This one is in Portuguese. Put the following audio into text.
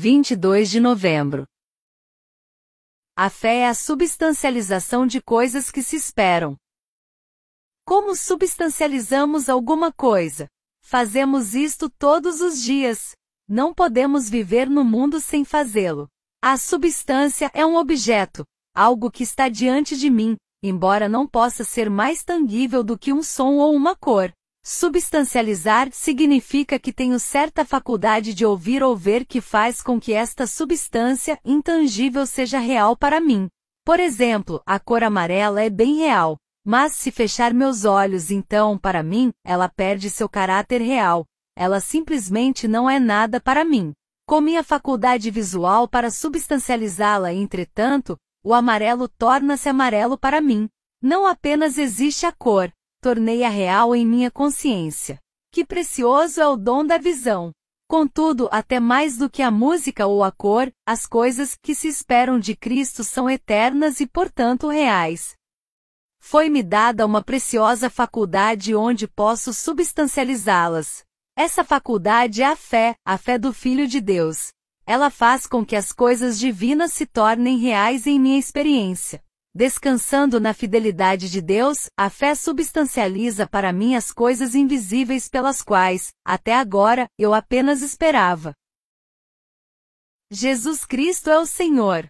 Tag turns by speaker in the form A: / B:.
A: 22 de novembro. A fé é a substancialização de coisas que se esperam. Como substancializamos alguma coisa? Fazemos isto todos os dias. Não podemos viver no mundo sem fazê-lo. A substância é um objeto, algo que está diante de mim, embora não possa ser mais tangível do que um som ou uma cor. Substancializar significa que tenho certa faculdade de ouvir ou ver que faz com que esta substância intangível seja real para mim. Por exemplo, a cor amarela é bem real, mas se fechar meus olhos então para mim, ela perde seu caráter real. Ela simplesmente não é nada para mim. Com minha faculdade visual para substancializá-la, entretanto, o amarelo torna-se amarelo para mim. Não apenas existe a cor, tornei-a real em minha consciência. Que precioso é o dom da visão! Contudo, até mais do que a música ou a cor, as coisas que se esperam de Cristo são eternas e, portanto, reais. Foi-me dada uma preciosa faculdade onde posso substancializá-las. Essa faculdade é a fé, a fé do Filho de Deus. Ela faz com que as coisas divinas se tornem reais em minha experiência. Descansando na fidelidade de Deus, a fé substancializa para mim as coisas invisíveis pelas quais, até agora, eu apenas esperava. Jesus Cristo é o Senhor.